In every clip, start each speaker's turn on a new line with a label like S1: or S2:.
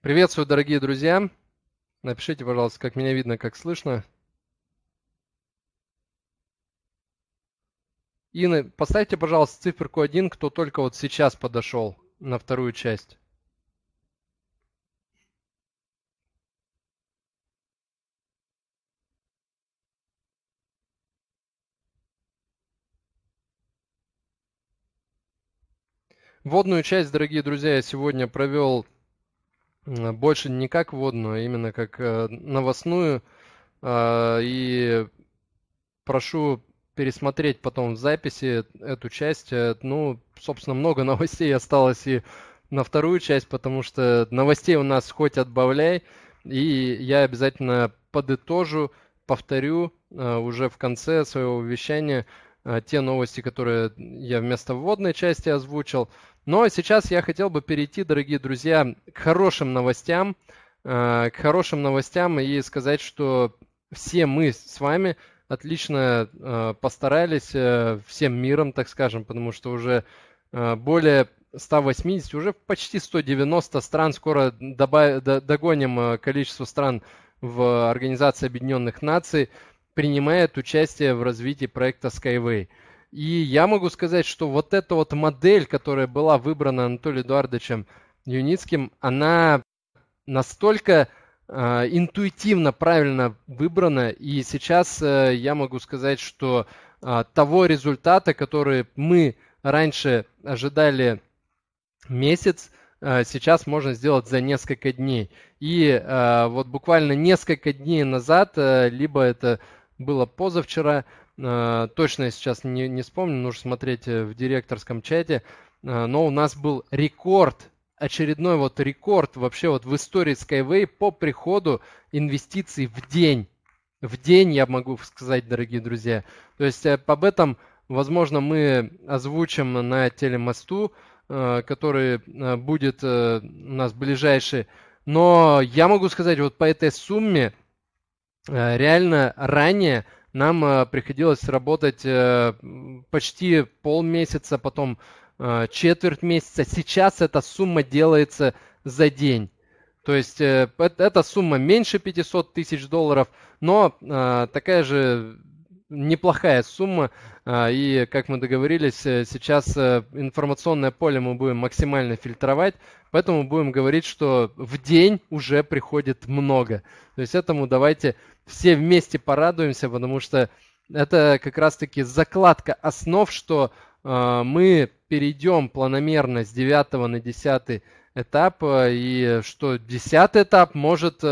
S1: Приветствую, дорогие друзья. Напишите, пожалуйста, как меня видно, как слышно. И поставьте, пожалуйста, циферку 1, кто только вот сейчас подошел на вторую часть. Вводную часть, дорогие друзья, я сегодня провел больше не как водную, а именно как э, новостную. А, и прошу пересмотреть потом в записи эту часть. Э, ну, собственно, много новостей осталось и на вторую часть, потому что новостей у нас хоть отбавляй. И я обязательно подытожу, повторю э, уже в конце своего вещания – Э, те новости, которые я вместо вводной части озвучил. Но ну, а сейчас я хотел бы перейти, дорогие друзья, к хорошим новостям, э, к хорошим новостям и сказать, что все мы с вами отлично э, постарались всем миром, так скажем, потому что уже более 180, уже почти 190 стран, скоро добав... догоним количество стран в Организации Объединенных Наций – принимает участие в развитии проекта Skyway. И я могу сказать, что вот эта вот модель, которая была выбрана Анатолием Эдуардовичем Юницким, она настолько э, интуитивно правильно выбрана. И сейчас э, я могу сказать, что э, того результата, который мы раньше ожидали месяц, э, сейчас можно сделать за несколько дней. И э, вот буквально несколько дней назад, э, либо это было позавчера. Э, точно я сейчас не, не вспомню, нужно смотреть э, в директорском чате. Э, но у нас был рекорд, очередной вот рекорд вообще вот в истории Skyway по приходу инвестиций в день. В день, я могу сказать, дорогие друзья. То есть об этом, возможно, мы озвучим на телемосту, который будет у нас ближайший. Но я могу сказать, вот по этой сумме Э, реально ранее нам э, приходилось работать э, почти полмесяца, потом четверть месяца. Сейчас эта сумма делается за день. То есть эта сумма меньше 500 тысяч долларов, но такая же неплохая сумма. А, и, как мы договорились, э, сейчас э, информационное поле мы будем максимально фильтровать, поэтому будем говорить, что в день уже приходит много. То есть этому давайте все вместе порадуемся, потому что это как раз-таки закладка основ, что а, мы перейдем планомерно с 9 на 10 этап, э, и что 10 этап может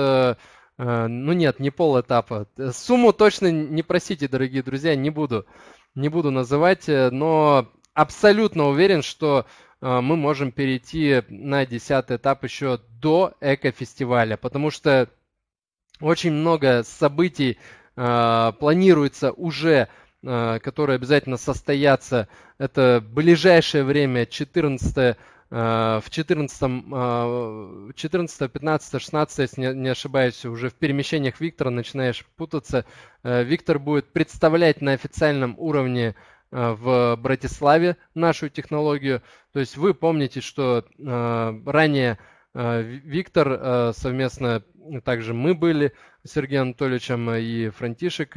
S1: Э, ну нет, не пол этапа. Э, сумму точно не просите, дорогие друзья, не буду. Не буду называть, э, но абсолютно уверен, что мы можем перейти на десятый этап еще до экофестиваля, потому что очень много событий планируется уже которые обязательно состоятся. Это ближайшее время, 14 Э, в 14, 14, 15, 16, если не ошибаюсь, уже в перемещениях Виктора начинаешь путаться. Э, Виктор будет представлять на официальном уровне э, в Братиславе нашу технологию. То есть вы помните, что ранее Виктор совместно, также мы были с Сергеем Анатольевичем и Франтишек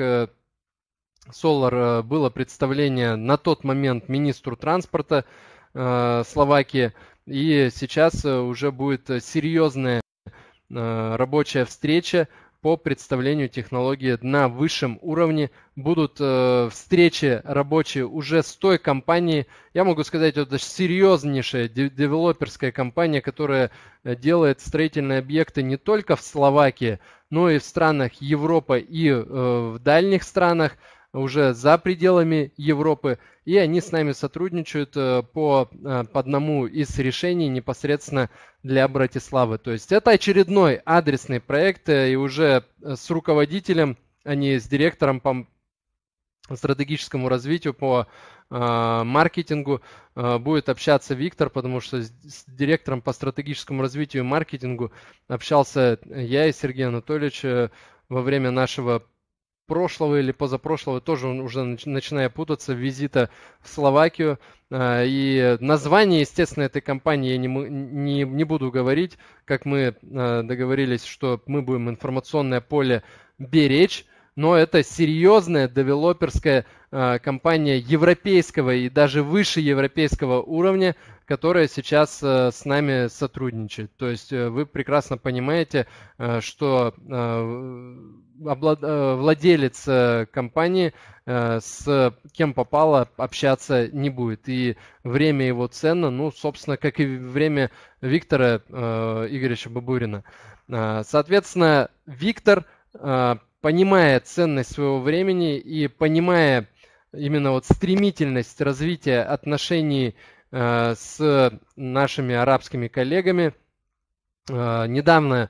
S1: Солар, было представление на тот момент министру транспорта Э, Словакии. И сейчас э, уже будет э, серьезная рабочая встреча по представлению технологии на высшем уровне. Будут встречи рабочие уже с той компанией. Я могу сказать, это серьезнейшая девелоперская компания, которая делает строительные объекты не только в Словакии, но и в странах Европы и в дальних странах уже за пределами Европы, и они с нами сотрудничают э, по, э, по одному из решений непосредственно для Братиславы. То есть это очередной адресный проект, э, и уже с руководителем, а не с директором по стратегическому развитию, по маркетингу будет общаться Виктор, потому что с директором по стратегическому развитию и маркетингу общался я и Сергей Анатольевич во время нашего прошлого или позапрошлого, тоже уже начиная путаться, визита в Словакию. А, и название, естественно, этой компании я не, не, не буду говорить, как мы а, договорились, что мы будем информационное поле беречь, но это серьезная девелоперская а, компания европейского и даже выше европейского уровня, которая сейчас с нами сотрудничает. То есть э, вы прекрасно понимаете, э, что облад... Э, владелец э, компании э, с кем попало общаться не будет. И время его ценно, ну, собственно, как и время Виктора Игоревича Бабурина. Соответственно, Виктор, понимая ценность своего времени и понимая именно вот стремительность развития отношений с нашими арабскими коллегами, недавно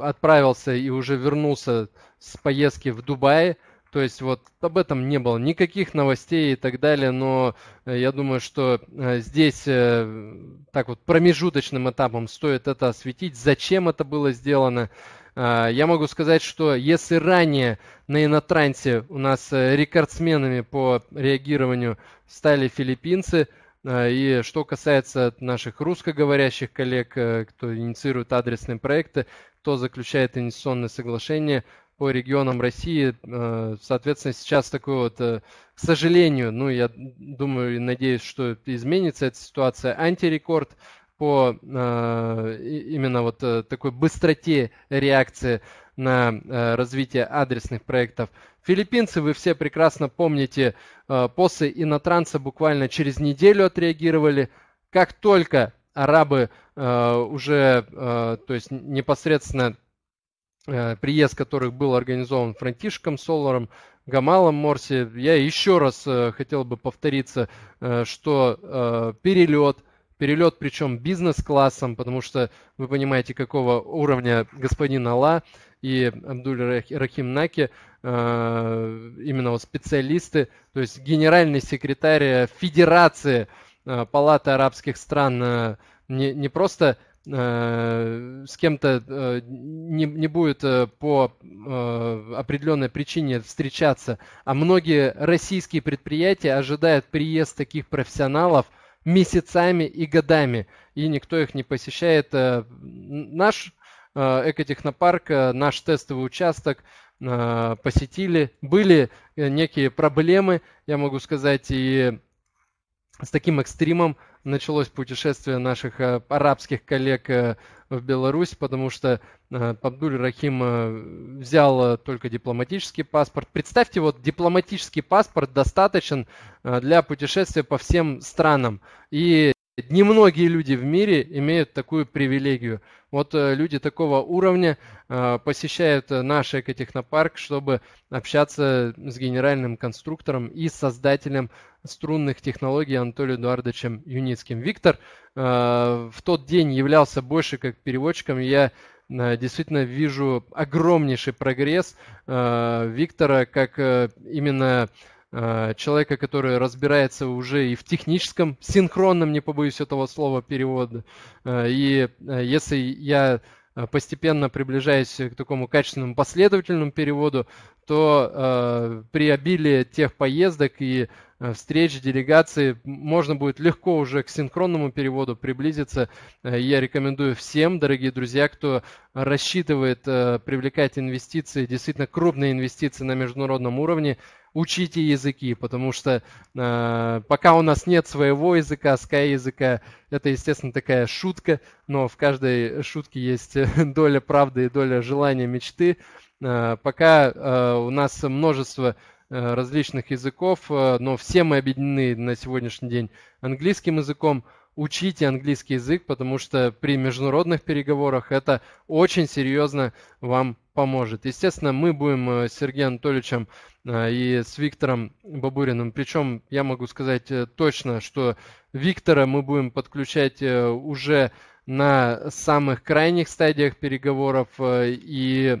S1: отправился и уже вернулся с поездки в Дубай. То есть вот об этом не было никаких новостей и так далее, но э, я думаю, что э, здесь э, так вот промежуточным этапом стоит это осветить, зачем это было сделано. А, я могу сказать, что если ранее на инотрансе у нас рекордсменами по реагированию стали филиппинцы, и что касается наших русскоговорящих коллег, кто инициирует адресные проекты, кто заключает инвестиционные соглашения по регионам России. Э, соответственно, сейчас такое вот, э, к сожалению, ну, я думаю и надеюсь, что изменится эта ситуация, антирекорд по э, именно вот такой быстроте реакции на развитие адресных проектов. Филиппинцы, вы все прекрасно помните, после инотранса буквально через неделю отреагировали. Как только арабы Э, уже, э, то есть непосредственно э, приезд которых был организован Франтишком Соларом, Гамалом Морси. Я еще раз хотел бы повториться, что перелет, перелет причем бизнес-классом, потому что вы понимаете, какого уровня господин Алла и Абдуль Рахим Наки, именно вот специалисты, то есть генеральный секретарь Федерации Палаты арабских стран не, не просто э, с кем-то э, не, не будет э, по э, определенной причине встречаться, а многие российские предприятия ожидают приезд таких профессионалов месяцами и годами, и никто их не посещает. Э, наш э, экотехнопарк, э, наш тестовый участок э, посетили, были э, некие проблемы, я могу сказать, и с таким экстримом началось путешествие наших э, арабских коллег э, в Беларусь, потому что э, Абдуль Рахим взял только дипломатический паспорт. Представьте, вот дипломатический паспорт достаточен для путешествия по всем странам. И Немногие люди в мире имеют такую привилегию. Вот э, люди такого уровня э, посещают э, наш экотехнопарк, чтобы общаться с генеральным конструктором и создателем струнных технологий Анатолием Эдуардовичем Юницким. Виктор в тот день являлся больше как переводчиком. Я действительно вижу огромнейший прогресс Виктора как именно Э, человека, который разбирается уже и в техническом, синхронном, не побоюсь этого слова, перевода. Э, и э, если я постепенно приближаюсь к такому качественному последовательному переводу, то при обилии тех поездок и встреч делегации можно будет легко уже к синхронному переводу приблизиться. Я рекомендую всем, дорогие друзья, кто рассчитывает привлекать инвестиции, действительно крупные инвестиции на международном уровне, учите языки, потому что э, пока у нас нет своего языка, sky языка, это, естественно, такая шутка, но в каждой шутке есть доля правды и доля желания мечты. Э, пока э, у нас множество э, различных языков, э, но все мы объединены на сегодняшний день английским языком. Учите английский язык, потому что при международных переговорах это очень серьезно вам поможет. Естественно, мы будем э, с Сергеем Анатольевичем а, и с Виктором Бабуриным. Причем я могу сказать э, точно, что Виктора мы будем подключать э, уже на самых крайних стадиях переговоров. Э, и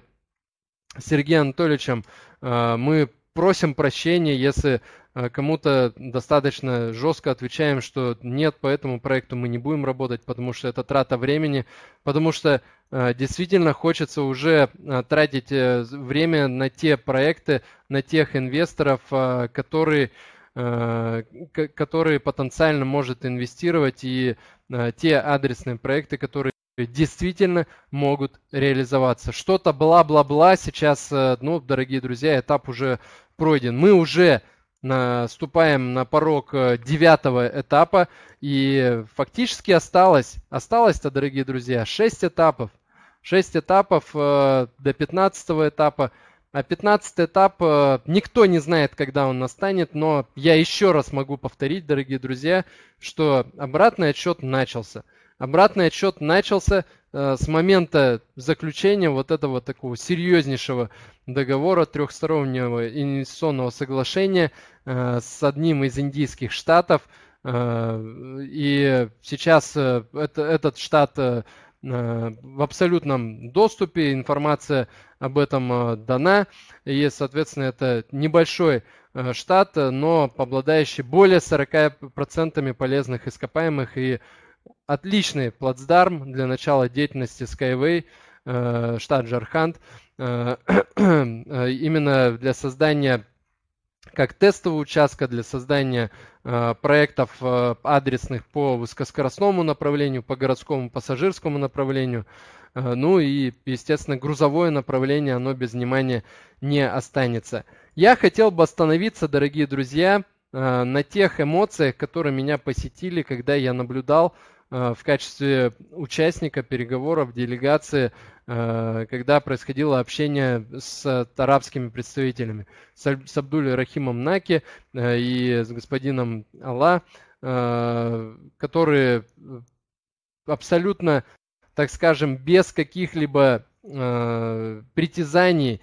S1: Сергеем Анатольевичем мы просим прощения, если Э, кому-то достаточно жестко отвечаем, что нет, по этому проекту мы не будем работать, потому что это трата времени, потому что э, действительно хочется уже э, тратить время на те проекты, на тех инвесторов, которые которые потенциально может инвестировать и те адресные проекты, которые действительно могут реализоваться. Что-то бла-бла-бла сейчас, ну, дорогие друзья, этап уже пройден. Мы уже наступаем на порог э, девятого этапа. И фактически осталось, осталось-то, дорогие друзья, 6 этапов. 6 этапов э, до 15 этапа. А 15 этап э, никто не знает, когда он настанет, но я еще раз могу повторить, дорогие друзья, что обратный отчет начался. Обратный отчет начался, Э, с момента заключения вот этого такого серьезнейшего договора трехстороннего инвестиционного соглашения э, с одним из индийских штатов. Э, и сейчас этот штат в абсолютном доступе, информация об этом дана, и, соответственно, это небольшой штат, но обладающий более 40% полезных ископаемых и отличный плацдарм для начала деятельности Skyway, э, штат Джархант э, э, именно для создания как тестового участка для создания э, проектов э, адресных по высокоскоростному направлению, по городскому пассажирскому направлению. Э, ну и, естественно, грузовое направление, оно без внимания не останется. Я хотел бы остановиться, дорогие друзья, Э, на тех эмоциях, которые меня посетили, когда я наблюдал э, в качестве участника переговоров делегации, э, когда происходило общение с арабскими представителями, с Абдулли Рахимом Наки и с господином Алла, которые абсолютно, так скажем, без каких-либо притязаний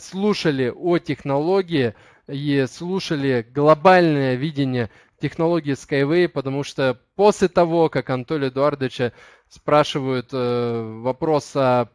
S1: слушали о технологии, и слушали глобальное видение технологии Skyway, потому что после того, как Анатолия Эдуардовича спрашивают э, вопрос, а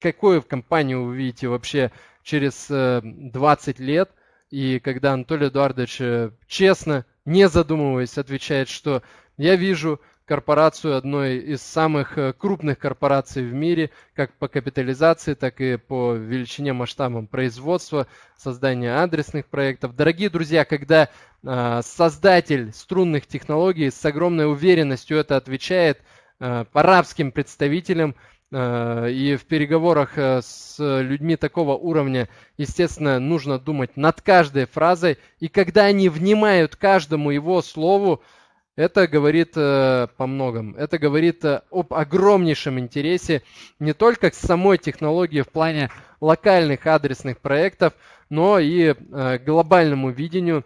S1: какую компанию вы видите вообще через э, 20 лет, и когда Анатолий Эдуардович э, честно, не задумываясь, отвечает, что я вижу корпорацию одной из самых э, крупных корпораций в мире, как по капитализации, так и по величине масштабам производства, создания адресных проектов. Дорогие друзья, когда а, создатель струнных технологий с огромной уверенностью это отвечает э, арабским представителям, э, и в переговорах э, с людьми такого уровня, естественно, нужно думать над каждой фразой. И когда они внимают каждому его слову, это говорит э, по многом. Это говорит э, об огромнейшем интересе не только к самой технологии в плане локальных адресных проектов, но и э, глобальному видению.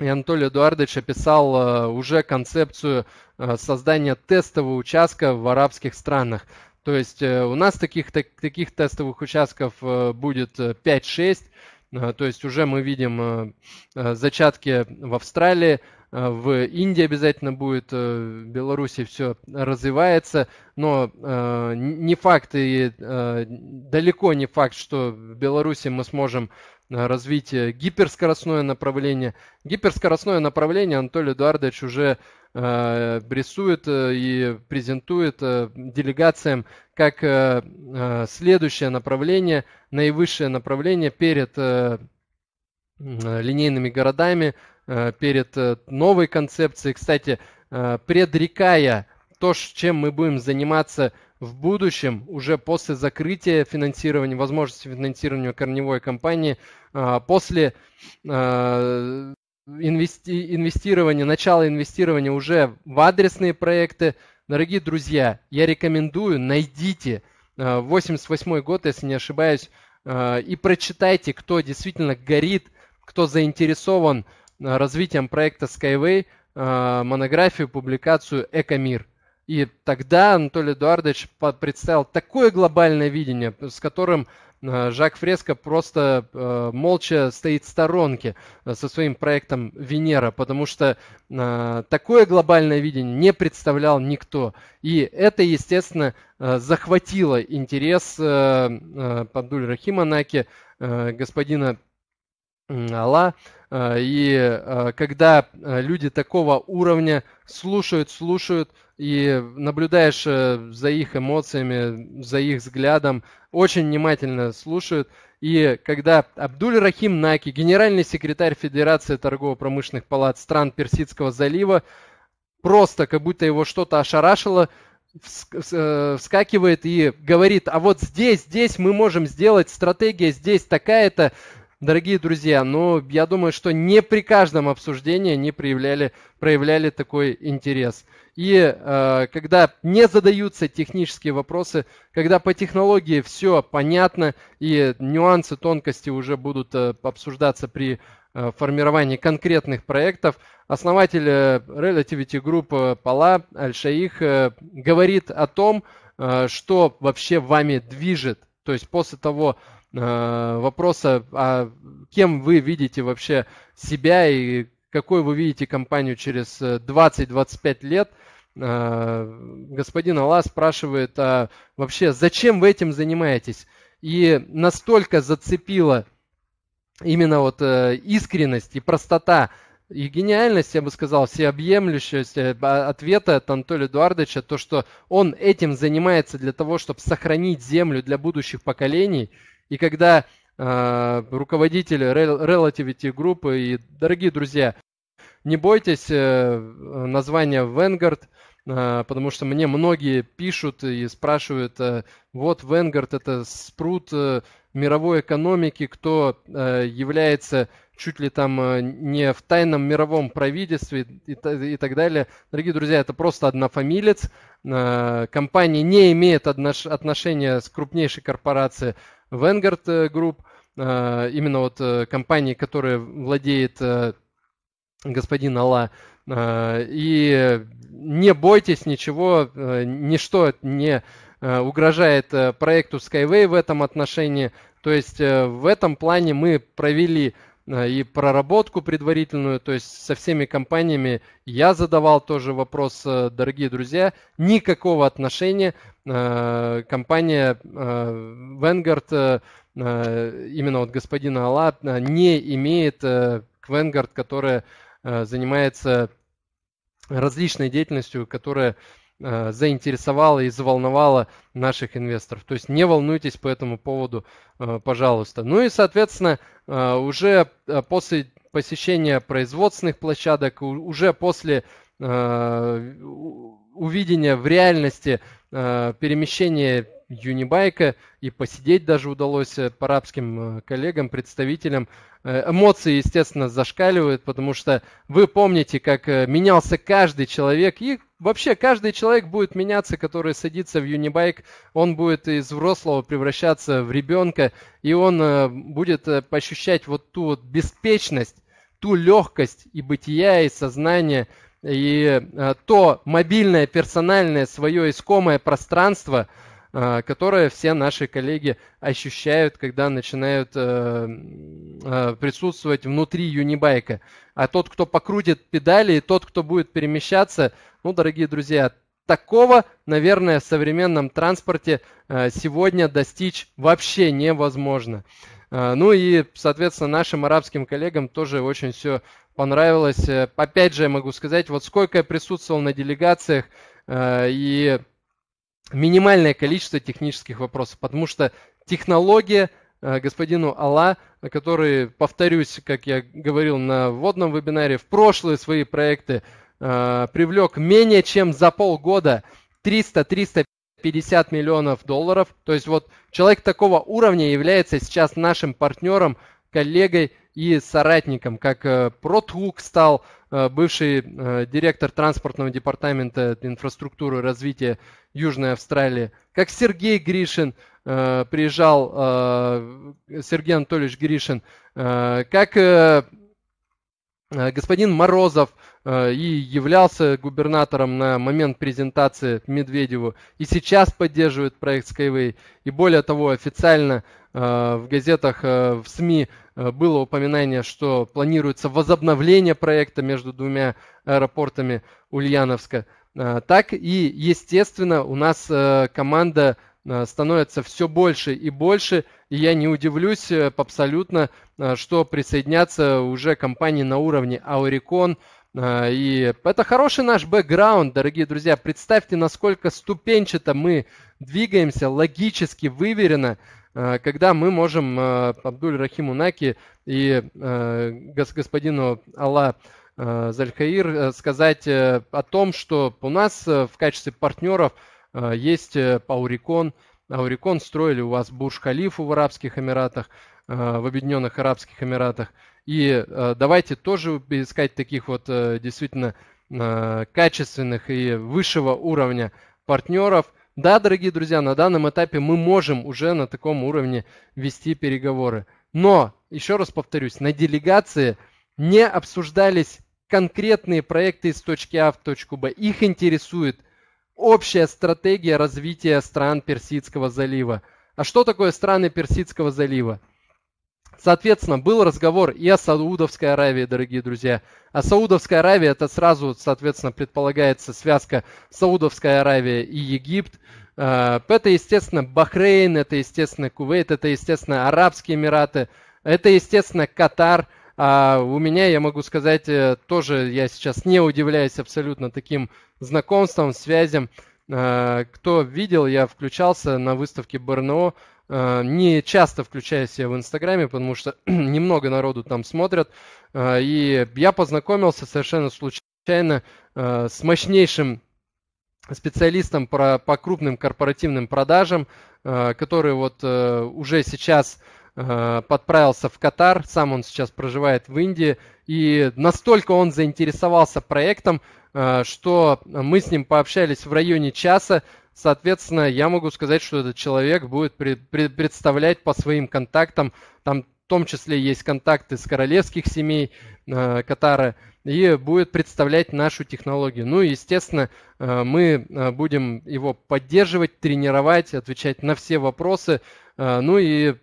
S1: И Анатолий Эдуардович описал э, уже концепцию э, создания тестового участка в арабских странах. То есть э, у нас таких, так, таких тестовых участков э, будет 5-6. Э, э, то есть уже мы видим э, зачатки в Австралии, Э, в Индии обязательно будет, э, в Беларуси все развивается, но э, не факт и далеко не факт, что в Беларуси мы сможем развить гиперскоростное направление. Гиперскоростное направление Анатолий Эдуардович уже рисует и презентует делегациям как следующее направление, наивысшее направление перед линейными городами, Э, перед э, новой концепцией. Кстати, э, предрекая то, чем мы будем заниматься в будущем, уже после закрытия финансирования, возможности финансирования корневой компании, после инвести, инвестирования, начала инвестирования уже в адресные проекты. Дорогие друзья, я рекомендую, найдите 88 год, если не ошибаюсь, и прочитайте, кто действительно горит, кто заинтересован Э, развитием проекта Skyway э, монографию, публикацию «Экомир». И тогда Анатолий Эдуардович представил такое глобальное видение, с которым э, Жак Фреско просто молча стоит в сторонке со своим проектом Венера, потому что такое глобальное видение не представлял никто. И это, естественно, захватило интерес э, э, Рахима Наки, господина Алла. Э, и э, когда э, люди такого уровня слушают, слушают, и наблюдаешь за их эмоциями, за их взглядом, очень внимательно слушают. И когда Абдуль Рахим Наки, генеральный секретарь Федерации торгово-промышленных палат стран Персидского залива, просто как будто его что-то ошарашило, вскакивает и говорит, а вот здесь, здесь мы можем сделать, стратегия здесь такая-то, дорогие друзья, ну, я думаю, что не при каждом обсуждении они проявляли, проявляли такой интерес. И э, когда не задаются технические вопросы, когда по технологии все понятно, и нюансы, тонкости уже будут э, обсуждаться при э, формировании конкретных проектов, основатель э, Relativity Group э, Пала Аль-Шаих э, говорит о том, э, что вообще вами движет. То есть после того, Э, вопроса, а кем вы видите вообще себя и какой вы видите компанию через 20-25 э, лет, э, господин Алла спрашивает, а вообще зачем вы этим занимаетесь? И настолько зацепила именно вот искренность и простота и гениальность, я бы сказал, всеобъемлющесть а, ответа от Анатолия Эдуардовича, то, что он этим занимается для того, чтобы сохранить землю для будущих поколений, и когда э, руководитель Relativity Group и дорогие друзья, не бойтесь э, названия Vanguard, э, потому что мне многие пишут и спрашивают, э, вот Vanguard это спрут э, мировой экономики, кто э, является чуть ли там э, не в тайном мировом правительстве и, и, так далее. Дорогие друзья, это просто однофамилец. Э, компания не имеет отношения с крупнейшей корпорацией Vanguard э, Group, э, именно вот э, компании, которая владеет господин Алла. И не бойтесь ничего, ничто не угрожает проекту Skyway в этом отношении. То есть в этом плане мы провели Э, и проработку предварительную, то есть со всеми компаниями я задавал тоже вопрос, э, дорогие друзья, никакого отношения э, компания Vanguard, именно вот господина Алла, не имеет к Vanguard, которая занимается различной деятельностью, которая Э, заинтересовало и заволновало наших инвесторов. То есть не волнуйтесь по этому поводу, э, пожалуйста. Ну и, соответственно, э, уже после посещения производственных площадок, уже после увидения в реальности перемещения юнибайка, и посидеть даже удалось э, по арабским э, коллегам, представителям. Э, эмоции, естественно, зашкаливают, потому что вы помните, как менялся каждый человек, и вообще каждый человек будет меняться, который садится в юнибайк, он будет из взрослого превращаться в ребенка, и он будет ощущать вот ту вот беспечность, ту легкость и бытия, и сознания, и то мобильное, персональное, свое искомое пространство – а, которое все наши коллеги ощущают, когда начинают э, а, присутствовать внутри юнибайка. А тот, кто покрутит педали, и тот, кто будет перемещаться, ну, дорогие друзья, такого, наверное, в современном транспорте э, сегодня достичь вообще невозможно. А, ну и, соответственно, нашим арабским коллегам тоже очень все понравилось. Э, опять же, я могу сказать, вот сколько я присутствовал на делегациях, и минимальное количество технических вопросов, потому что технология э, господину Алла, который, повторюсь, как я говорил на вводном вебинаре, в прошлые свои проекты э, привлек менее чем за полгода 300-350 миллионов долларов. То есть вот человек такого уровня является сейчас нашим партнером, коллегой и соратником, как э, Протхук стал э, бывший э, директор транспортного департамента инфраструктуры и развития Южной Австралии, как Сергей Гришин приезжал, Сергей Анатольевич Гришин, как господин Морозов и являлся губернатором на момент презентации Медведеву, и сейчас поддерживает проект Skyway, и более того, официально в газетах, в СМИ Э, было упоминание, что планируется возобновление проекта между двумя аэропортами Ульяновска. Э, так и, естественно, у нас э, команда становится все больше и больше, и я не удивлюсь абсолютно, что присоединятся уже компании на уровне Аурикон, и это хороший наш бэкграунд, дорогие друзья. Представьте, насколько ступенчато мы двигаемся, логически, выверено. Э, когда мы можем э, Абдуль Рахиму Наки и э, господину Алла Зальхаир сказать о том, что у нас в качестве партнеров есть Паурикон, Аурикон строили у вас Бурж-Халифу в Арабских Эмиратах, в Объединенных Арабских Эмиратах. И давайте тоже искать таких вот действительно качественных и высшего уровня партнеров – да, дорогие друзья, на данном этапе мы можем уже на таком уровне вести переговоры. Но, еще раз повторюсь, на делегации не обсуждались конкретные проекты из точки А в точку Б. Их интересует общая стратегия развития стран Персидского залива. А что такое страны Персидского залива? Соответственно, был разговор и о Саудовской Аравии, дорогие друзья. А Саудовская Аравия, это сразу, соответственно, предполагается связка Саудовская Аравия и Египт. Э, это, естественно, Бахрейн, это, естественно, Кувейт, это, естественно, Арабские Эмираты, это, естественно, Катар – а у меня, я могу сказать, э, тоже я сейчас не удивляюсь абсолютно таким знакомствам, связям. Э, кто видел, я включался на выставке Барно. Э, не часто включаю себя в Инстаграме, потому что немного народу там смотрят. Э, и я познакомился совершенно случайно э, с мощнейшим специалистом про, по крупным корпоративным продажам, который вот уже сейчас подправился в Катар, сам он сейчас проживает в Индии, и настолько он заинтересовался проектом, что мы с ним пообщались в районе часа, соответственно, я могу сказать, что этот человек будет пред, пред, представлять по своим контактам там том числе есть контакты с королевских семей э, Катара, и будет представлять нашу технологию. Ну и, естественно, э, мы э, будем его поддерживать, тренировать, отвечать на все вопросы. ну и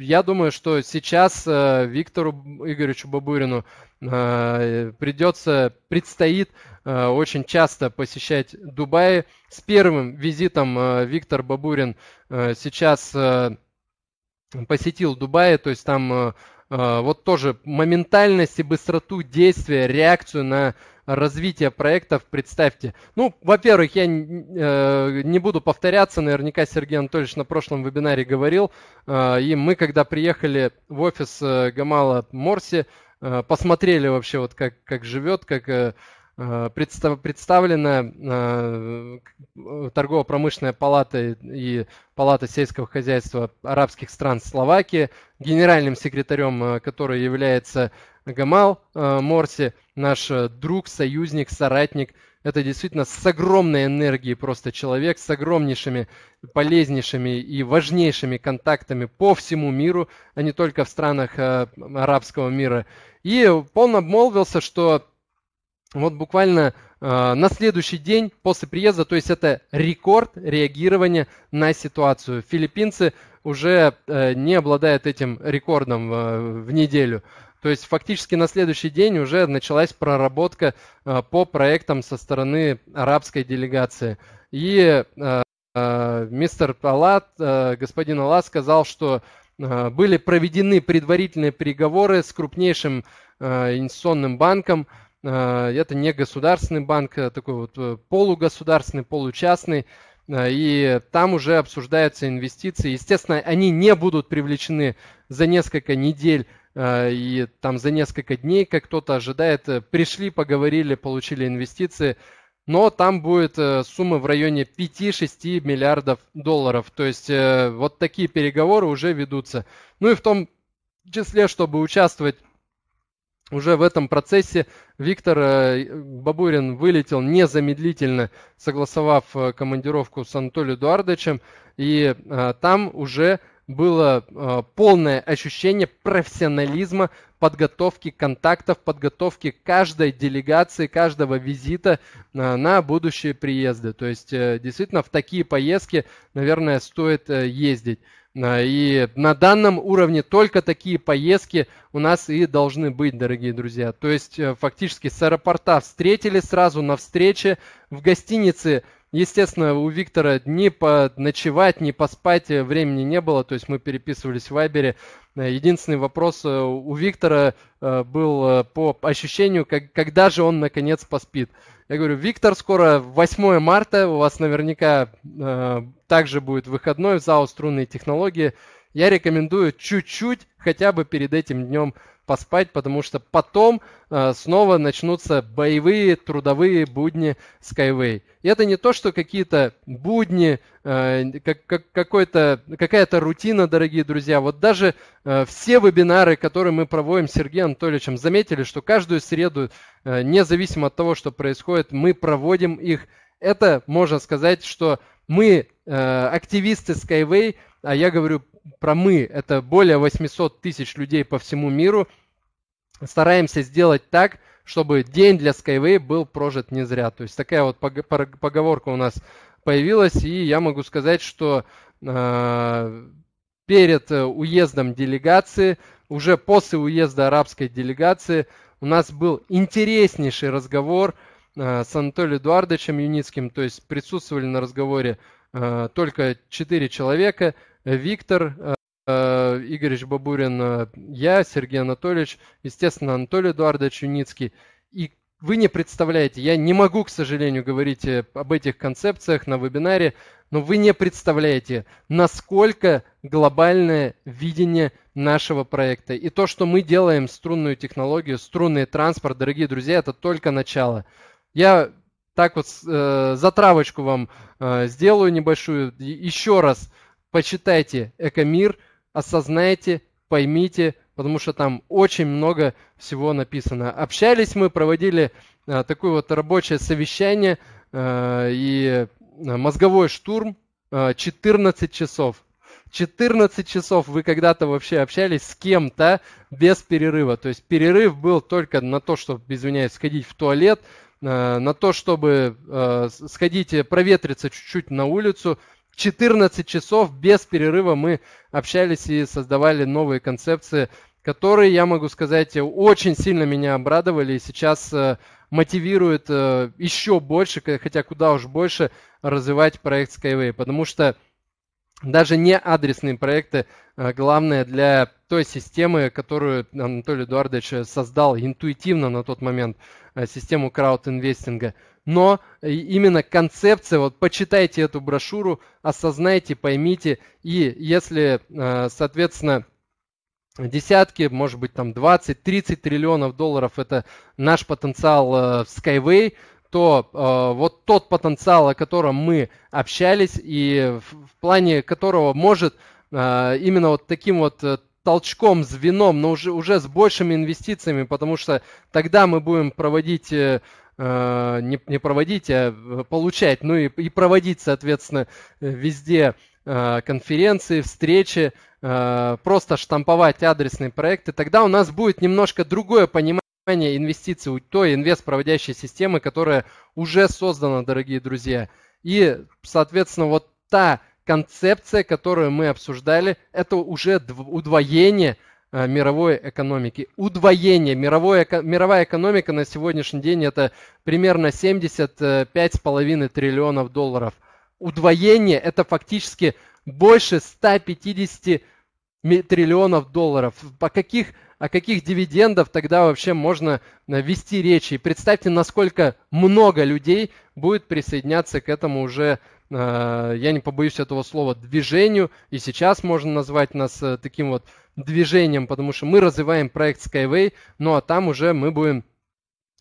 S1: я думаю, что сейчас Виктору Игоревичу Бабурину придется, предстоит очень часто посещать Дубай. С первым визитом Виктор Бабурин сейчас посетил Дубай, то есть там э, э, вот тоже моментальность и быстроту действия, реакцию на развитие проектов, представьте. Ну, во-первых, я э, не буду повторяться, наверняка Сергей Анатольевич на прошлом вебинаре говорил, и мы, когда приехали в офис Гамала Морси, посмотрели вообще вот как, как живет, как Э, представ, представлена э, торгово-промышленная палата и палата сельского хозяйства арабских стран Словакии, генеральным секретарем э, которой является Гамал Морси, наш друг, союзник, соратник. Это действительно с огромной энергией просто человек, с огромнейшими, полезнейшими и важнейшими контактами по всему миру, а не только в странах арабского мира. И он обмолвился, что вот буквально э, на следующий день после приезда, то есть это рекорд реагирования на ситуацию. Филиппинцы уже э, не обладают этим рекордом э, в неделю. То есть фактически на следующий день уже началась проработка э, по проектам со стороны арабской делегации. И э, э, мистер Алат, э, господин Алат сказал, что э, были проведены предварительные переговоры с крупнейшим э, инвестиционным банком, Э, это не государственный банк, а такой вот э, полугосударственный, получастный. Э, и там уже обсуждаются инвестиции. Естественно, они не будут привлечены за несколько недель и там за несколько дней, как кто-то ожидает. Пришли, поговорили, получили инвестиции но там будет сумма в районе 5-6 миллиардов долларов. То есть вот такие переговоры уже ведутся. Ну и в том числе, чтобы участвовать уже в этом процессе Виктор э, Бабурин вылетел незамедлительно, согласовав э, командировку с Анатолием Эдуардовичем, и э, там уже было полное ощущение профессионализма, подготовки контактов, подготовки каждой делегации, каждого визита на будущие приезды. То есть действительно в такие поездки, наверное, стоит ездить. А, и на данном уровне только такие поездки у нас и должны быть, дорогие друзья. То есть э, фактически с аэропорта встретили сразу на встрече в гостинице. Естественно, у Виктора ни поночевать, ни поспать э, времени не было, то есть мы переписывались в Вайбере. Э, единственный вопрос у Виктора был по ощущению, как, когда же он наконец поспит. Я говорю, Виктор, скоро 8 марта, у вас наверняка э, также будет выходной в зал струнные технологии. Я рекомендую чуть-чуть хотя бы перед этим днем поспать, потому что потом э, снова начнутся боевые трудовые будни Skyway. И это не то, что какие-то будни, э, как, как, то какая-то рутина, дорогие друзья. Вот даже э, все вебинары, которые мы проводим с Сергеем Анатольевичем, заметили, что каждую среду, э, независимо от того, что происходит, мы проводим их. Это можно сказать, что мы, э, активисты Skyway, а я говорю про мы, это более 800 тысяч людей по всему миру, стараемся сделать так, чтобы день для Skyway был прожит не зря. То есть такая вот поговорка у нас появилась, и я могу сказать, что а, э, перед уездом делегации, уже после уезда арабской делегации, у нас был интереснейший разговор э, с Анатолием Эдуардовичем Юницким, то есть присутствовали на разговоре э, только четыре человека, Виктор, Э, Игорь Бабурин, э, я, Сергей Анатольевич, естественно, Анатолий Эдуардович Юницкий. И вы не представляете, я не могу, к сожалению, говорить э, об этих концепциях на вебинаре, но вы не представляете, насколько глобальное видение нашего проекта. И то, что мы делаем струнную технологию, струнный транспорт, дорогие друзья, это только начало. Я так вот э, затравочку вам э, сделаю небольшую. Еще раз почитайте «Экомир», осознайте, поймите, потому что там очень много всего написано. Общались мы, проводили а, такое вот рабочее совещание а, и э, мозговой штурм а, 14 часов. 14 часов вы когда-то вообще общались с кем-то без перерыва. То есть перерыв был только на то, чтобы, извиняюсь, сходить в туалет, на то, чтобы сходить проветриться чуть-чуть на улицу, 14 часов без перерыва мы общались и создавали новые концепции, которые, я могу сказать, очень сильно меня обрадовали. И сейчас э, мотивирует э, еще больше, хотя куда уж больше, развивать проект Skyway. Потому что даже не адресные проекты, э, главное для той системы, которую Анатолий Эдуардович создал интуитивно на тот момент, систему крауд-инвестинга – но э, именно концепция, вот почитайте эту брошюру, осознайте, поймите, и если, э, соответственно, десятки, может быть, там 20-30 триллионов долларов это наш потенциал э, в Skyway, то э, вот тот потенциал, о котором мы общались и в, в плане которого может э, именно вот таким вот толчком, звеном, но уже, уже с большими инвестициями, потому что тогда мы будем проводить Э, не, не проводить, а э, получать, ну и, и проводить, соответственно, везде э, конференции, встречи, просто штамповать адресные проекты, тогда у нас будет немножко другое понимание инвестиций у той инвест-проводящей системы, которая уже создана, дорогие друзья. И, соответственно, вот та концепция, которую мы обсуждали, это уже удвоение – Э, мировой экономики. Удвоение. Мировой, мировая экономика на сегодняшний день это примерно 75,5 триллионов долларов. Удвоение это фактически больше 150 триллионов долларов. По каких, о каких дивидендов тогда вообще можно э, вести речь? И представьте, насколько много людей будет присоединяться к этому уже э, я не побоюсь этого слова, движению. И сейчас можно назвать нас таким вот движением, потому что мы развиваем проект Skyway, ну а там уже мы будем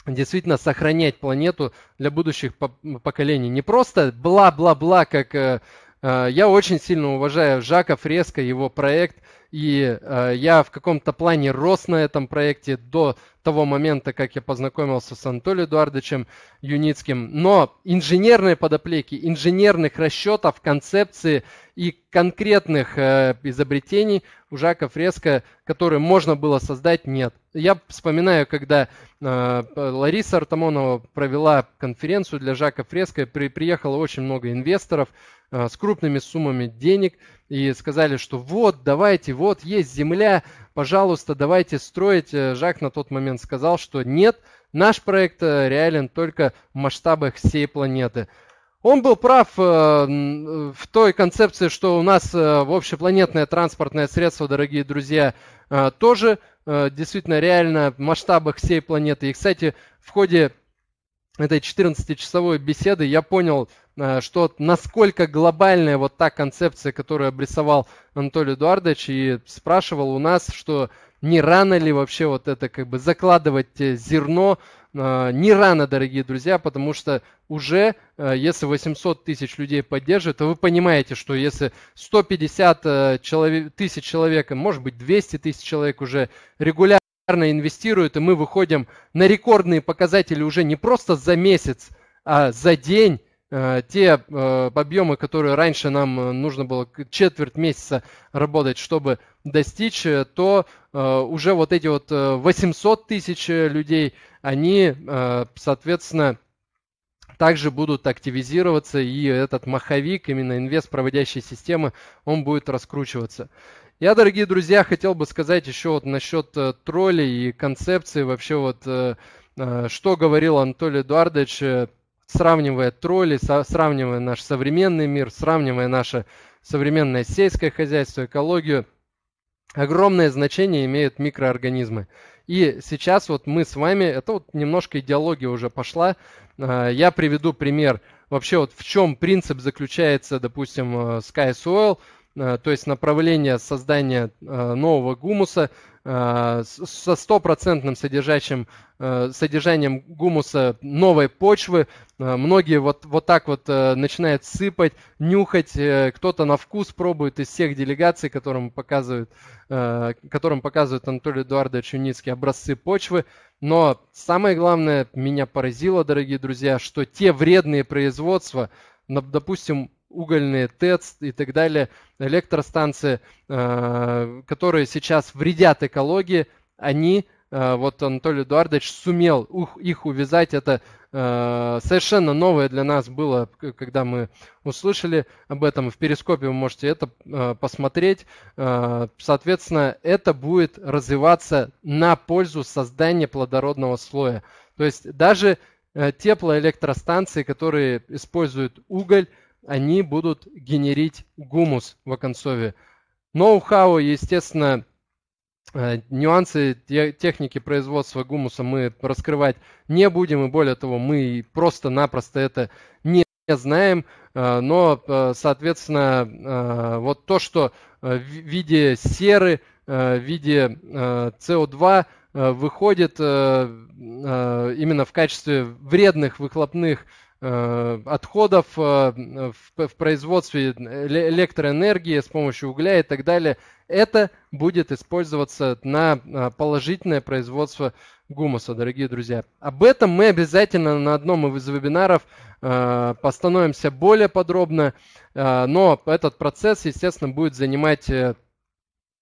S1: действительно сохранять планету для будущих поколений. Не просто бла-бла-бла, как э, э, я очень сильно уважаю Жака Фреско, его проект, и э, я в каком-то плане рос на этом проекте до того момента, как я познакомился с Анатолием Эдуардовичем Юницким. Но инженерные подоплеки, инженерных расчетов, концепции и конкретных э, изобретений у Жака Фреско, которые можно было создать, нет. Я вспоминаю, когда э, Лариса Артамонова провела конференцию для Жака Фреско, при, приехало очень много инвесторов э, с крупными суммами денег и сказали, что вот, давайте, вот есть земля, пожалуйста, давайте строить. Э, Жак на тот момент сказал, что нет, наш проект э, реален только в масштабах всей планеты. Он был прав э, в той концепции, что у нас в э, общепланетное транспортное средство, дорогие друзья, э, тоже действительно реально в масштабах всей планеты. И, кстати, в ходе этой 14-часовой беседы я понял, что насколько глобальная вот та концепция, которую обрисовал Анатолий Эдуардович и спрашивал у нас, что не рано ли вообще вот это как бы закладывать зерно а, не рано, дорогие друзья, потому что уже э, если 800 тысяч людей поддержит, то вы понимаете, что если 150 э, тысяч человек, а может быть 200 тысяч человек уже регулярно инвестируют, и мы выходим на рекордные показатели уже не просто за месяц, а за день, Э, те э, объемы, которые раньше нам э, нужно было четверть месяца работать, чтобы достичь, то уже вот эти вот 800 тысяч людей, они, соответственно, также будут активизироваться, и этот маховик, именно инвест проводящей системы, он будет раскручиваться. Я, дорогие друзья, хотел бы сказать еще вот насчет троллей и концепции, вообще вот что говорил Анатолий Эдуардович сравнивая тролли, со, сравнивая наш современный мир, сравнивая наше современное сельское хозяйство, экологию, огромное значение имеют микроорганизмы. И сейчас вот мы с вами, это вот немножко идеология уже пошла, а, я приведу пример вообще вот в чем принцип заключается, допустим, э, Sky Soil – Э, то есть направление создания э, нового гумуса э, со стопроцентным содержащим, содержанием гумуса новой почвы. Многие вот, вот так вот начинают сыпать, нюхать. Кто-то на вкус пробует из всех делегаций, которым показывают которым показывает Анатолий Эдуардович Юницкий образцы почвы. Но самое главное, меня поразило, дорогие друзья, что те вредные производства, допустим, угольные ТЭЦ и так далее, электростанции, э, которые сейчас вредят экологии, они, э, вот Анатолий Эдуардович сумел их увязать, это э, совершенно новое для нас было, когда мы услышали об этом. В перископе вы можете это посмотреть. Соответственно, это будет развиваться на пользу создания плодородного слоя. То есть даже теплоэлектростанции, которые используют уголь, они будут генерить гумус в оконцове. Ноу-хау, естественно, э, нюансы техники производства гумуса мы раскрывать не будем, и более того, мы просто-напросто это не знаем, э, но, э, соответственно, вот то, что в виде серы, в виде СО2 выходит именно в качестве вредных выхлопных Э, отходов э, в производстве электроэнергии с помощью угля и так далее. Это будет использоваться на э, положительное производство гумуса, дорогие друзья. Об этом мы обязательно на одном из вебинаров постановимся более подробно, но этот процесс, естественно, будет занимать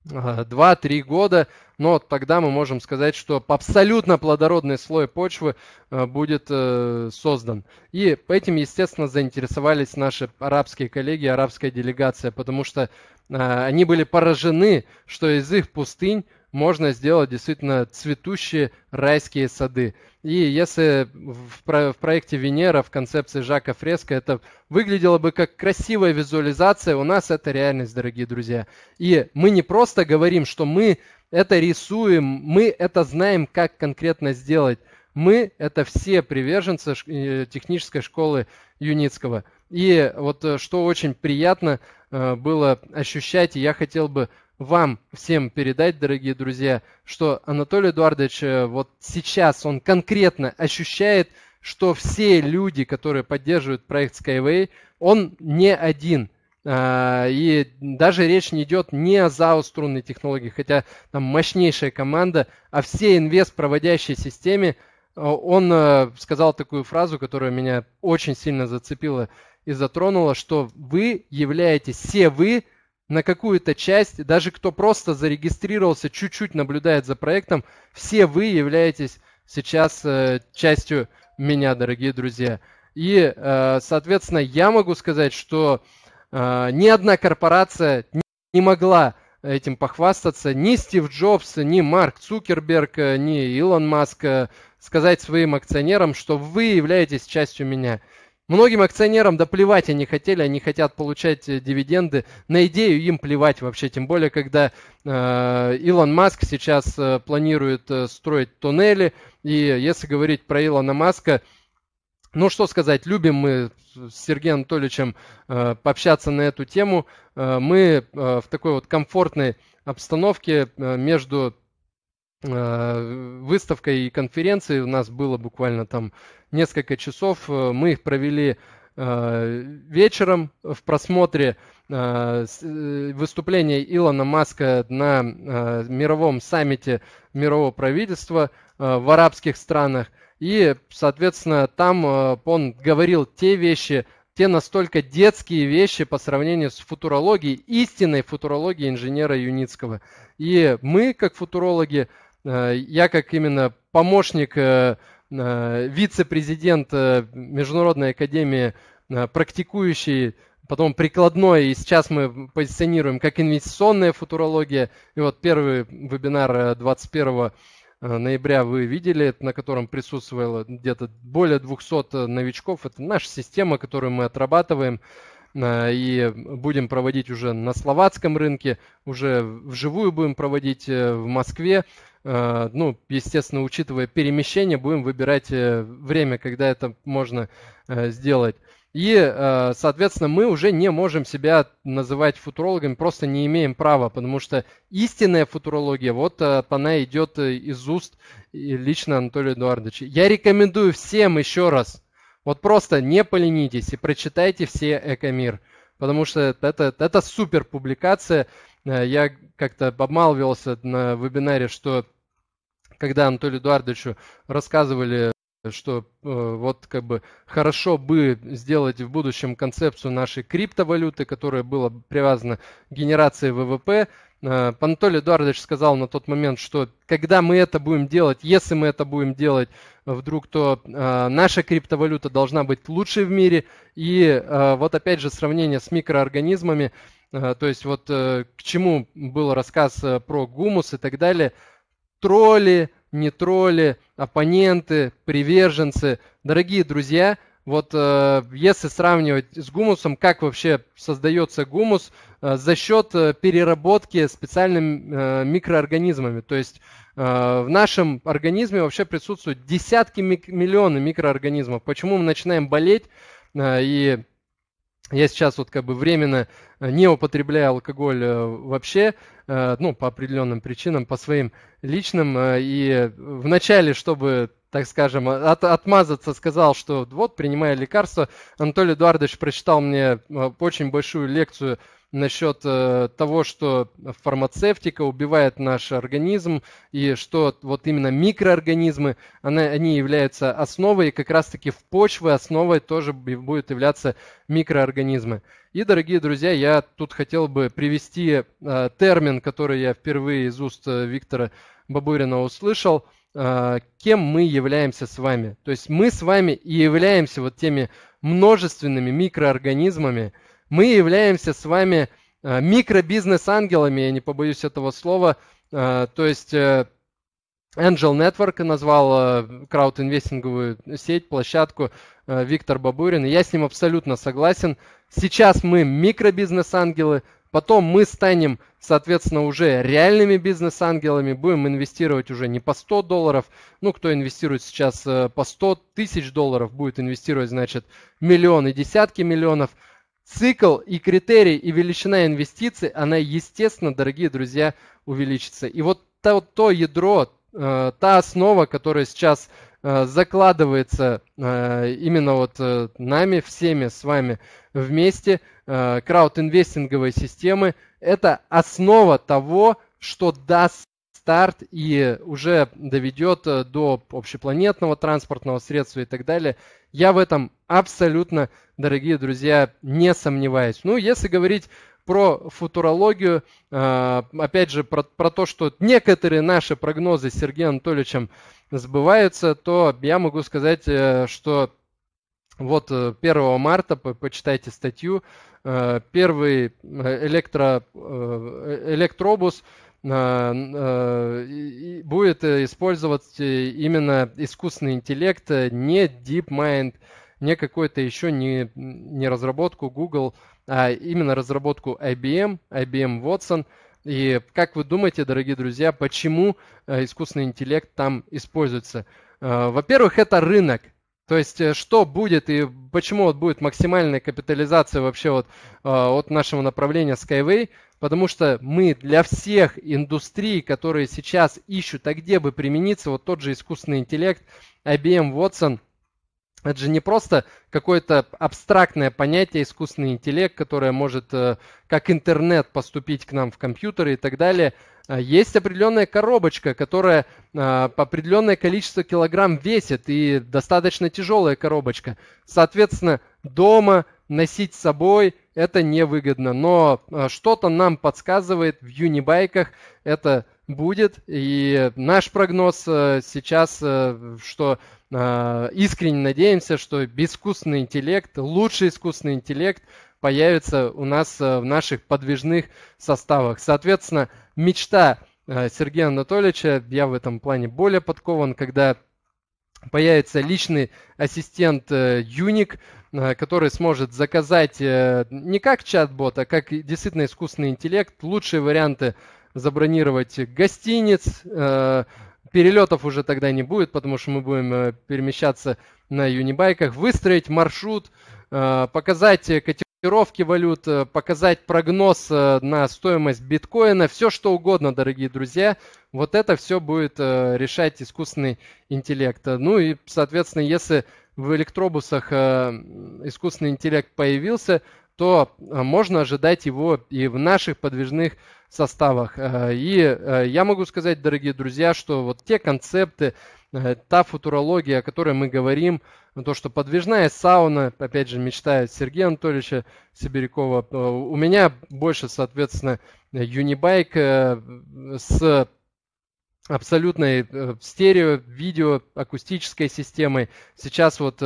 S1: 2-3 года, но тогда мы можем сказать, что абсолютно плодородный слой почвы э, будет э, создан. И по этим, естественно, заинтересовались наши арабские коллеги, арабская делегация, потому что э, они были поражены, что из их пустынь можно сделать действительно цветущие райские сады. И если в, про- в проекте Венера, в концепции Жака Фреско, это выглядело бы как красивая визуализация, у нас это реальность, дорогие друзья. И мы не просто говорим, что мы это рисуем, мы это знаем, как конкретно сделать. Мы – это все приверженцы э, технической школы Юницкого. И вот э, что очень приятно э, было ощущать, и я хотел бы вам всем передать, дорогие друзья, что Анатолий Эдуардович э, вот сейчас он конкретно ощущает, что все люди, которые поддерживают проект Skyway, он не один а, – и даже речь не идет не о ЗАО струнной технологии, хотя там мощнейшая команда, а все инвест проводящей системе, э, он э, сказал такую фразу, которая меня очень сильно зацепила и затронула, что вы являетесь, все вы на какую-то часть, даже кто просто зарегистрировался, чуть-чуть наблюдает за проектом, все вы являетесь сейчас э, частью меня, дорогие друзья. И, э, соответственно, я могу сказать, что э, ни одна корпорация не могла этим похвастаться. Ни Стив Джобс, ни Марк Цукерберг, э, ни Илон Маск э, сказать своим акционерам, что вы являетесь частью меня. Многим акционерам да плевать они хотели, они хотят получать э, дивиденды. На идею им плевать вообще, тем более, когда э, Илон Маск сейчас э, планирует э, строить туннели. И если говорить про Илона Маска, ну что сказать, любим мы с Сергеем Анатольевичем э, пообщаться на эту тему. Э, мы э, в такой вот комфортной обстановке э, между Э, выставка и конференции у нас было буквально там несколько часов. Э, мы их провели э, вечером в просмотре выступления Илона Маска на мировом саммите мирового правительства в арабских странах. И, соответственно, там он говорил те вещи, те настолько детские вещи по сравнению с футурологией, истинной футурологией инженера Юницкого. И мы, как футурологи, Э, я как именно помощник, э, э, вице-президент Международной академии, практикующий потом прикладной, и сейчас мы позиционируем как инвестиционная футурология. И вот первый вебинар 21 ноября вы видели, на котором присутствовало где-то более 200 новичков. Это наша система, которую мы отрабатываем и будем проводить уже на словацком рынке, уже вживую будем проводить в Москве. Э, ну, естественно, учитывая перемещение, будем выбирать э, время, когда это можно э, сделать. И, соответственно, мы уже не можем себя называть футурологами, просто не имеем права, потому что истинная футурология, вот она идет из уст лично Анатолия Эдуардовича. Я рекомендую всем еще раз, вот просто не поленитесь и прочитайте все «Экомир», потому что это, это супер публикация. Я как-то обмалывался на вебинаре, что когда Анатолию Эдуардовичу рассказывали что э, вот как бы хорошо бы сделать в будущем концепцию нашей криптовалюты, которая была привязана к генерации ВВП. Э, Анатолий Эдуардович сказал на тот момент, что когда мы это будем делать, если мы это будем делать э, вдруг, то э, наша криптовалюта должна быть лучшей в мире. И э, вот опять же сравнение с микроорганизмами, э, то есть вот э, к чему был рассказ э, про гумус и так далее – тролли, не тролли, оппоненты, приверженцы. Дорогие друзья, вот э, если сравнивать с гумусом, как вообще создается гумус э, за счет э, переработки специальными э, микроорганизмами. То есть э, в нашем организме вообще присутствуют десятки мик- миллионы микроорганизмов. Почему мы начинаем болеть э, и я сейчас вот как бы временно э, не употребляю алкоголь э, вообще, э, ну, по определенным причинам, по своим личным. И вначале, чтобы, так скажем, от, отмазаться, сказал, что вот, принимая лекарства, Анатолий Эдуардович прочитал мне очень большую лекцию насчет э, того, что фармацевтика убивает наш организм, и что вот именно микроорганизмы, она, они являются основой, и как раз-таки в почве основой тоже будет являться микроорганизмы. И, дорогие друзья, я тут хотел бы привести э, термин, который я впервые из уст э, Виктора Бабурина услышал – кем мы являемся с вами. То есть мы с вами и являемся вот теми множественными микроорганизмами, мы являемся с вами э, микробизнес-ангелами, я не побоюсь этого слова. Э, то есть э, Angel Network назвал краудинвестинговую сеть, площадку Виктор Бабурин. И я с ним абсолютно согласен. Сейчас мы микробизнес-ангелы, потом мы станем, соответственно, уже реальными бизнес-ангелами, будем инвестировать уже не по 100 долларов, ну, кто инвестирует сейчас по 100 тысяч долларов, будет инвестировать, значит, миллионы, десятки миллионов – цикл и критерий и величина инвестиций, она, естественно, дорогие друзья, увеличится. И вот то, то ядро, э, та основа, которая сейчас э, закладывается э, именно вот нами, всеми с вами вместе, краудинвестинговой системы, это основа того, что даст старт и уже доведет э, до общепланетного транспортного средства и так далее. Я в этом абсолютно, дорогие друзья, не сомневаюсь. Ну, если говорить про футурологию, э, опять же, про, про то, что некоторые наши прогнозы с Сергеем Анатольевичем сбываются, то я могу сказать, э, что вот 1 марта, почитайте статью, первый электро, электробус – Э, э, будет э, использовать именно искусственный интеллект, не DeepMind, не какой-то еще не, не разработку Google, а именно разработку IBM, IBM Watson. И как вы думаете, дорогие друзья, почему искусственный интеллект там используется? Во-первых, это рынок – то есть, э, что будет и почему вот будет максимальная капитализация вообще вот, э, от нашего направления Skyway? Потому что мы для всех индустрий, которые сейчас ищут, а где бы примениться, вот тот же искусственный интеллект, IBM а эм Watson – это же не просто какое-то абстрактное понятие искусственный интеллект, которое может э, как интернет поступить к нам в компьютеры и так далее. А есть определенная коробочка, которая а, определенное количество килограмм весит и достаточно тяжелая коробочка. Соответственно, дома носить с собой это невыгодно, но а, что-то нам подсказывает в юнибайках это будет. И наш прогноз э, сейчас, э, что э, искренне надеемся, что искусственный интеллект, лучший искусственный интеллект появится у нас в наших подвижных составах. Соответственно, мечта Сергея Анатольевича, я в этом плане более подкован, когда появится личный ассистент Юник, который сможет заказать не как чат-бот, а как действительно искусственный интеллект, лучшие варианты забронировать гостиниц. Э, перелетов уже тогда не будет, потому что мы будем э, перемещаться на юнибайках, выстроить маршрут, э, показать котировки валют, показать прогноз на стоимость биткоина, все что угодно, дорогие друзья. Вот это все будет решать искусственный интеллект. Ну и, соответственно, если в электробусах искусственный интеллект появился, то можно ожидать его и в наших подвижных составах. Э, и э, я могу сказать, дорогие друзья, что вот те концепты, э, та футурология, о которой мы говорим, то, что подвижная сауна, опять же, мечтает Сергея Анатольевича Сибирякова. У меня больше, соответственно, юнибайк с абсолютной стерео, видео, акустической системой. Сейчас вот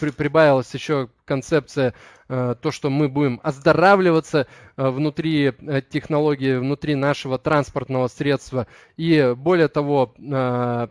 S1: при, прибавилась еще концепция, э, то, что мы будем оздоравливаться э, внутри э, технологии, внутри нашего транспортного средства. И более того,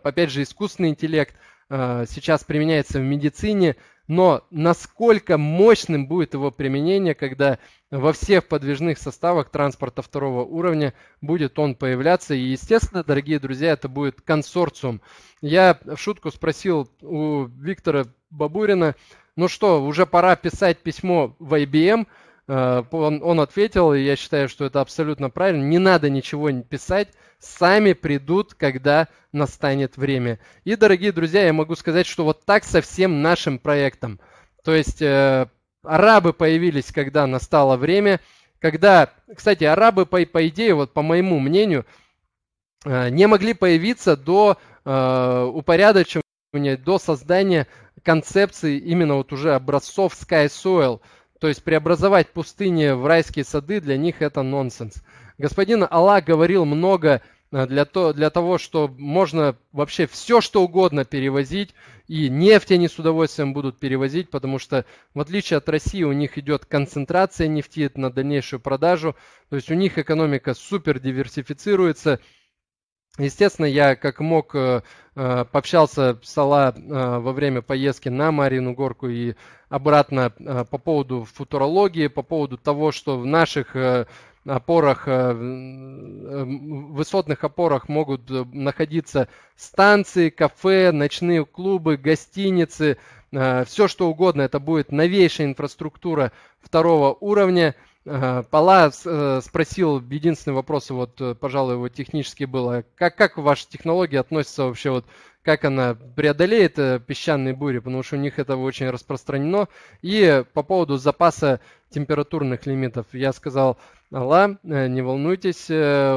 S1: опять же, искусственный интеллект – Э, сейчас применяется в медицине, но насколько мощным будет его применение, когда во всех подвижных составах транспорта второго уровня будет он появляться. И, естественно, дорогие друзья, это будет консорциум. Я в шутку спросил у Виктора Бабурина, ну что, уже пора писать письмо в IBM, э, он, он ответил, и я считаю, что это абсолютно правильно. Не надо ничего писать, сами придут, когда настанет время. И, дорогие друзья, я могу сказать, что вот так со всем нашим проектом. То есть э, арабы появились, когда настало время, когда, кстати, арабы, по, по идее, вот по моему мнению, э, не могли появиться до э, упорядочивания, до создания концепции именно вот уже образцов Sky Soil. То есть преобразовать пустыни в райские сады для них это нонсенс. Господин Аллах говорил много э, для, то, для того, что можно вообще все, что угодно перевозить, и нефть они с удовольствием будут перевозить, потому что в отличие от России у них идет концентрация нефти на дальнейшую продажу, то есть у них экономика супер диверсифицируется, Естественно, я как мог э, э, пообщался с Алла во время поездки на Марину Горку и обратно по поводу футурологии, по поводу того, что в наших опорах, э, высотных опорах могут э, находиться станции, кафе, ночные клубы, гостиницы, э, все что угодно. Это будет новейшая инфраструктура второго уровня. Пала спросил единственный вопрос, вот, пожалуй, его вот технически было, а как, как ваша технология относится вообще, вот, как она преодолеет песчаные бури, потому что у них это очень распространено. И по поводу запаса температурных лимитов, я сказал, Алла, э, не волнуйтесь, э,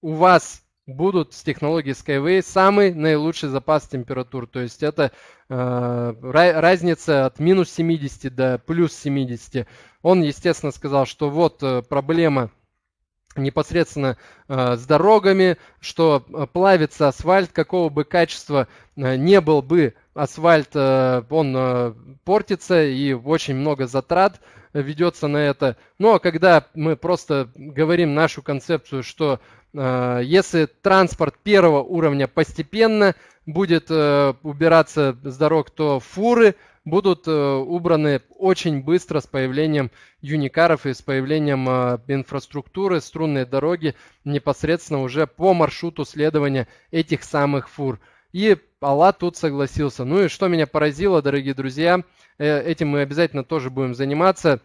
S1: у вас будут с технологией Skyway самый наилучший запас температур. То есть это э, разница от минус 70 до плюс 70. Он, естественно, сказал, что вот э, проблема непосредственно э, с дорогами, что плавится асфальт, какого бы качества э, не был бы асфальт, э, он э, портится и очень много затрат ведется на это. Но ну, а когда мы просто говорим нашу концепцию, что э, если транспорт первого уровня постепенно будет убираться с дорог, то фуры будут убраны очень быстро с появлением юникаров и с появлением инфраструктуры, струнной дороги непосредственно уже по маршруту следования этих самых фур. И Алла тут согласился. Ну и что меня поразило, дорогие друзья, э, этим мы обязательно тоже будем заниматься.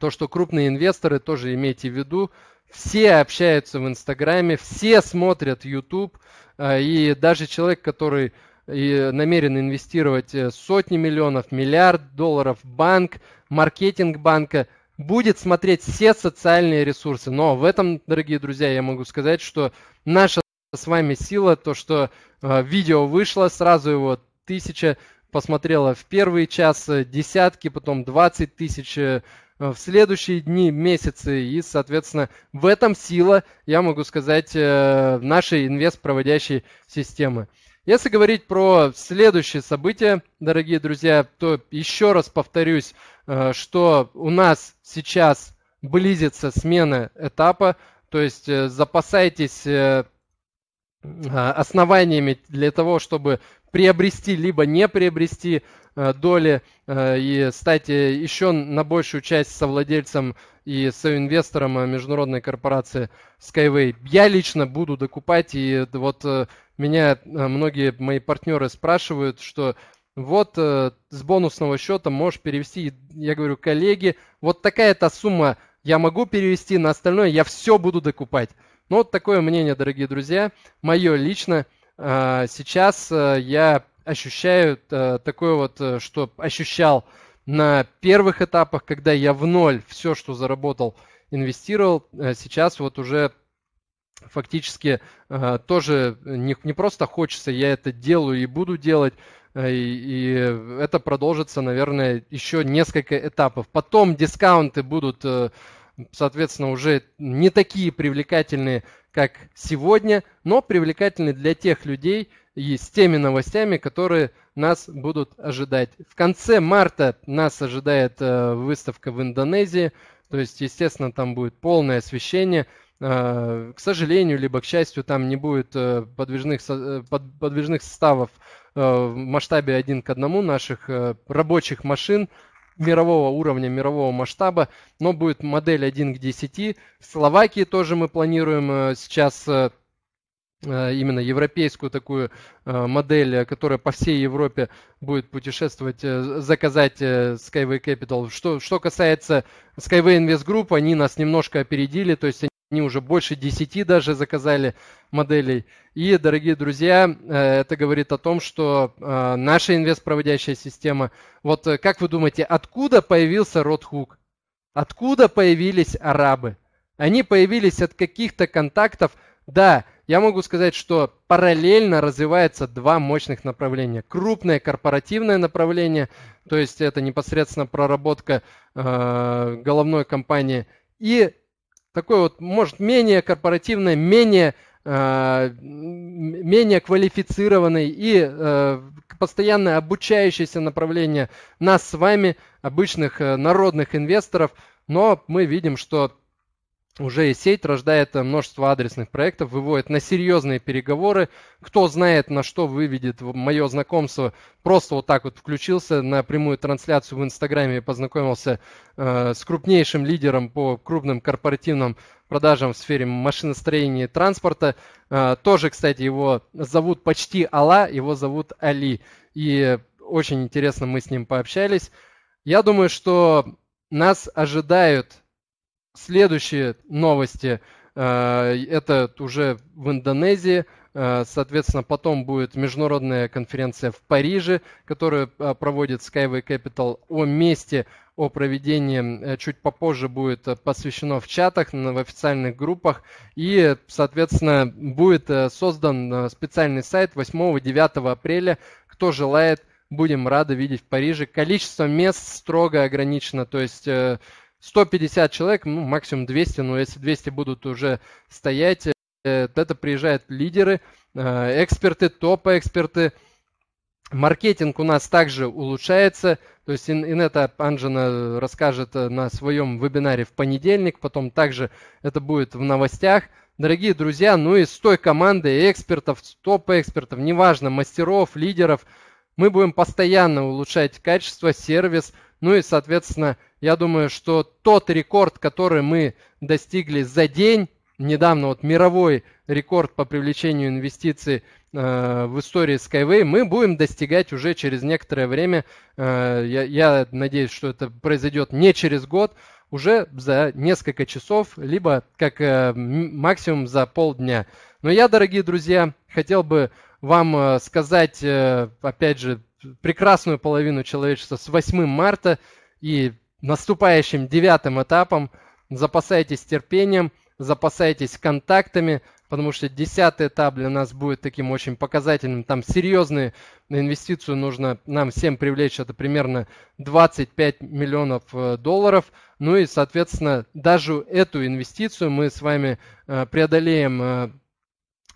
S1: То, что крупные инвесторы, тоже имейте в виду, все общаются в Инстаграме, все смотрят YouTube, э, и даже человек, который э, намерен инвестировать сотни миллионов, миллиард долларов в банк, маркетинг банка, будет смотреть все социальные ресурсы. Но в этом, дорогие друзья, я могу сказать, что наша с вами сила, то, что а, видео вышло, сразу его тысяча посмотрела в первый час, десятки, потом 20 тысяч э, э, в следующие дни, месяцы. И, соответственно, в этом сила, я могу сказать, э, нашей инвест-проводящей системы. Если говорить про следующее событие, дорогие друзья, то еще раз повторюсь, что у нас сейчас близится смена этапа, то есть запасайтесь Э, основаниями для того, чтобы приобрести либо не приобрести э, доли э, и стать еще на большую часть совладельцем и соинвестором международной корпорации Skyway. Я лично буду докупать, и вот меня многие мои партнеры спрашивают, что вот с бонусного счета можешь перевести, я говорю, коллеги, вот такая-то сумма я могу перевести, на остальное я все буду докупать. Ну, вот такое мнение, дорогие друзья. Мое лично. А, сейчас э, я ощущаю э, такое вот, э, что ощущал на первых этапах, когда я в ноль все, что заработал, инвестировал. Сейчас вот уже фактически тоже не, не просто хочется, я это делаю и буду делать. И, и это продолжится, наверное, еще несколько этапов. Потом дискаунты будут соответственно, уже не такие привлекательные, как сегодня, но привлекательные для тех людей и с теми новостями, которые нас будут ожидать. В конце марта нас ожидает э, выставка в Индонезии, то есть, естественно, там будет полное освещение. Э, к сожалению, либо к счастью, там не будет э, подвижных, подвижных составов в масштабе один к одному наших рабочих машин, мирового уровня, мирового масштаба, но будет модель 1 к 10. В Словакии тоже мы планируем э, сейчас э, э, именно европейскую такую модель, которая по всей Европе будет путешествовать, заказать Skyway Capital. Что, что касается Skyway Invest Group, они нас немножко опередили, то есть они уже больше 10 даже заказали моделей. И, дорогие друзья, э, это говорит о том, что э, наша инвестпроводящая система... Вот э, как вы думаете, откуда появился Ротхук? Откуда появились арабы? Они появились от каких-то контактов. Да, я могу сказать, что параллельно развивается два мощных направления. Крупное корпоративное направление, то есть это непосредственно проработка э, головной компании, и такое вот, может, менее корпоративное, менее, э, менее квалифицированный и э, постоянно обучающееся направление нас с вами, обычных э, народных инвесторов, но мы видим, что уже и сеть рождает э, множество адресных проектов, выводит на серьезные переговоры. Кто знает, на что выведет мое знакомство, просто вот так вот включился на прямую трансляцию в Инстаграме и познакомился э, с крупнейшим лидером по крупным корпоративным продажам в сфере машиностроения и транспорта. Э, тоже, кстати, его зовут почти Алла, его зовут Али. И очень интересно мы с ним пообщались. Я думаю, что нас ожидают Следующие новости. Э, это уже в Индонезии. Э, соответственно, потом будет международная конференция в Париже, которую э, проводит Skyway Capital о месте, о проведении. Чуть попозже будет посвящено в чатах, в официальных группах. И, соответственно, будет создан специальный сайт 8-9 апреля. Кто желает, будем рады видеть в Париже. Количество мест строго ограничено, то есть 150 человек, ну, максимум 200, но если 200 будут уже стоять, э, это приезжают лидеры, э, эксперты, топ эксперты Маркетинг у нас также улучшается, то есть Инета Анжина расскажет э, на своем вебинаре в понедельник, потом также это будет в новостях. Дорогие друзья, ну и с той командой экспертов, топ экспертов неважно, мастеров, лидеров – мы будем постоянно улучшать качество, сервис, ну и, соответственно, я думаю, что тот рекорд, который мы достигли за день, недавно вот мировой рекорд по привлечению инвестиций э, в истории Skyway, мы будем достигать уже через некоторое время. Э, я, я надеюсь, что это произойдет не через год, уже за несколько часов, либо как э, максимум за полдня. Но я, дорогие друзья, хотел бы вам э, сказать, э, опять же, прекрасную половину человечества с 8 марта и наступающим девятым этапом. Запасайтесь терпением, запасайтесь контактами, потому что десятый этап для нас будет таким очень показательным. Там серьезные инвестицию нужно нам всем привлечь, это примерно 25 миллионов э, долларов. Ну и, соответственно, даже эту инвестицию мы с вами преодолеем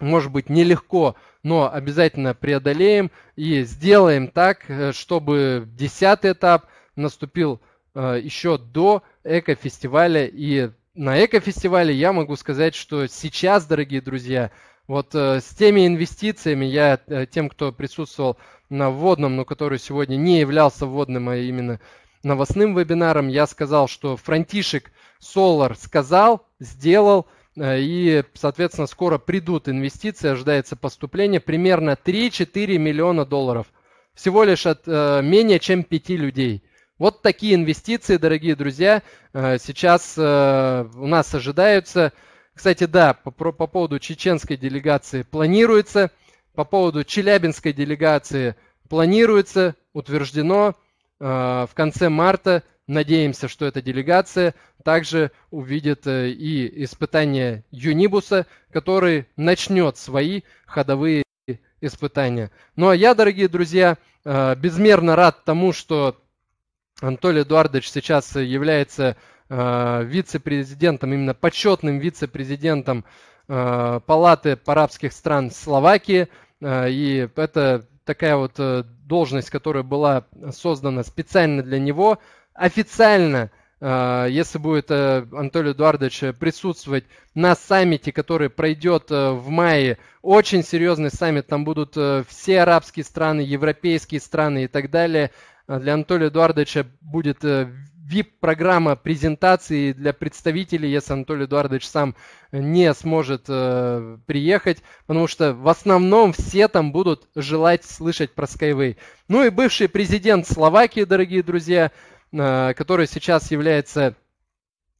S1: может быть, нелегко, но обязательно преодолеем и сделаем так, э, чтобы десятый этап наступил э, еще до экофестиваля. И на экофестивале я могу сказать, что сейчас, дорогие друзья, вот э, с теми инвестициями, я тем, кто присутствовал на вводном, но который сегодня не являлся вводным, а именно новостным вебинаром, я сказал, что Франтишек Солар сказал, сделал – Э, и, соответственно, скоро придут инвестиции, ожидается поступление примерно 3-4 миллиона долларов. Всего лишь от э, менее чем 5 людей. Вот такие инвестиции, дорогие друзья, э, сейчас э, у нас ожидаются. Кстати, да, по, по поводу чеченской делегации планируется, по поводу челябинской делегации планируется, утверждено э, в конце марта Надеемся, что эта делегация также увидит э, и испытания Юнибуса, который начнет свои ходовые испытания. Ну а я, дорогие друзья, э, безмерно рад тому, что Анатолий Эдуардович сейчас является э, вице-президентом, именно почетным вице-президентом Палаты арабских стран Словакии. И это такая вот должность, которая была создана специально для него – официально, э, если будет э, Анатолий Эдуардович присутствовать на саммите, который пройдет э, в мае, очень серьезный саммит, там будут все арабские страны, европейские страны и так далее. Для Анатолия Эдуардовича будет VIP-программа презентации для представителей, если Анатолий Эдуардович сам не сможет э, приехать, потому что в основном все там будут желать слышать про Skyway. Ну и бывший президент Словакии, дорогие друзья, Э, который сейчас является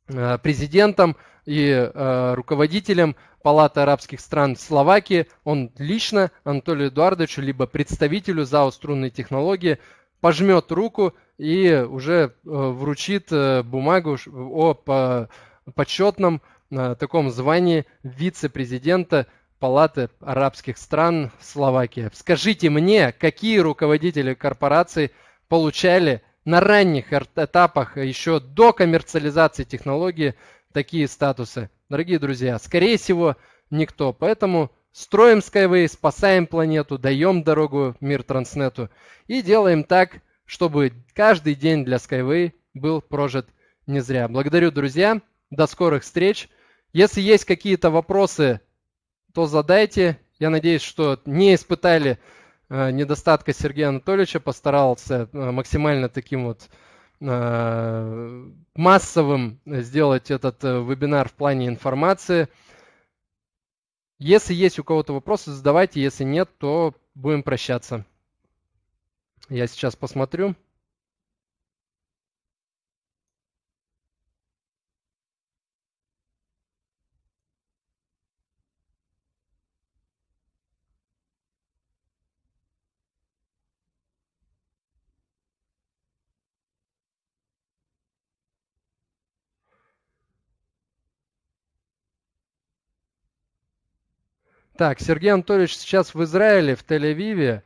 S1: э, президентом и э, руководителем Палаты арабских стран в Словакии, он лично Анатолию Эдуардовичу, либо представителю ЗАО «Струнные технологии» пожмет руку и уже вручит бумагу о почетном таком звании вице-президента Палаты арабских стран в Словакии. Скажите мне, какие руководители корпораций получали на ранних этапах, а еще до коммерциализации технологии, такие статусы. Дорогие друзья, скорее всего, никто. Поэтому строим Skyway, спасаем планету, даем дорогу мир Транснету и делаем так, чтобы каждый день для Skyway был прожит не зря. Благодарю, друзья. До скорых встреч. Если есть какие-то вопросы, то задайте. Я надеюсь, что не испытали Э, недостатка Сергея Анатольевича постарался э, максимально таким вот э, массовым сделать этот вебинар в плане информации. Если есть у кого-то вопросы, задавайте. Если нет, то будем прощаться. Я сейчас посмотрю. Так, Сергей Анатольевич сейчас в Израиле, в Тель-Авиве.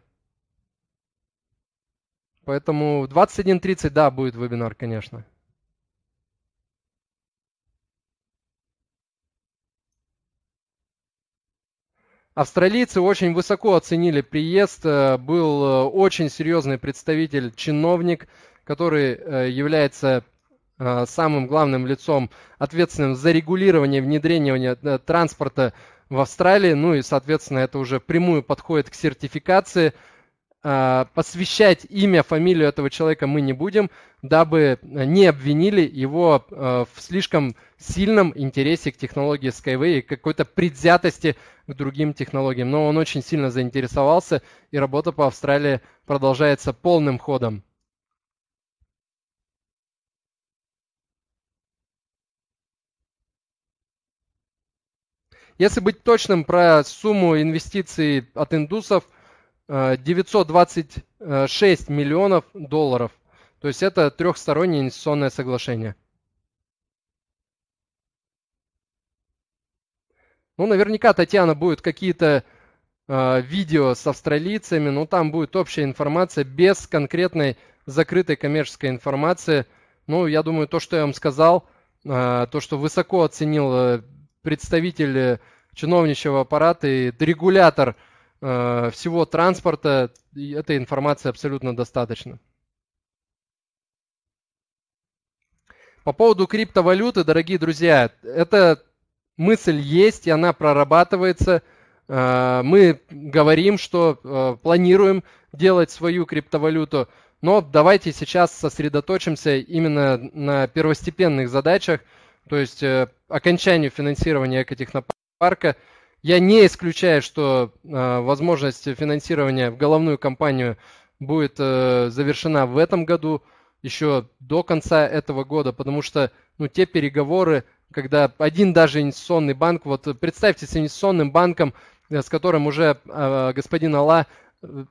S1: Поэтому в 21.30, да, будет вебинар, конечно. Австралийцы очень высоко оценили приезд. Э, был э, очень серьезный представитель, чиновник, который э, является самым главным лицом, ответственным за регулирование внедрения транспорта в Австралии, ну и, соответственно, это уже прямую подходит к сертификации. А, посвящать имя, фамилию этого человека мы не будем, дабы не обвинили его а, в слишком сильном интересе к технологии Skyway и какой-то предвзятости к другим технологиям. Но он очень сильно заинтересовался, и работа по Австралии продолжается полным ходом. Если быть точным про сумму инвестиций от индусов, 926 э, миллионов долларов. То есть это трехстороннее инвестиционное соглашение. Ну, наверняка Татьяна будет какие-то э, видео с австралийцами, но там будет общая информация без конкретной закрытой коммерческой информации. Ну, я думаю, то, что я вам сказал, э, то, что высоко оценил представитель э, чиновничьего аппарата и регулятор э, всего транспорта, и этой информации абсолютно достаточно. По поводу криптовалюты, дорогие друзья, эта мысль есть, и она прорабатывается. Э, мы говорим, что э, планируем делать свою криптовалюту, но давайте сейчас сосредоточимся именно на первостепенных задачах – то есть э, окончанию финансирования экотехнопарка. Я не исключаю, что э, возможность финансирования в головную компанию будет э, завершена в этом году, еще до конца этого года, потому что ну, те переговоры, когда один даже инвестиционный банк, вот представьте с инвестиционным банком, э, с которым уже э, господин Алла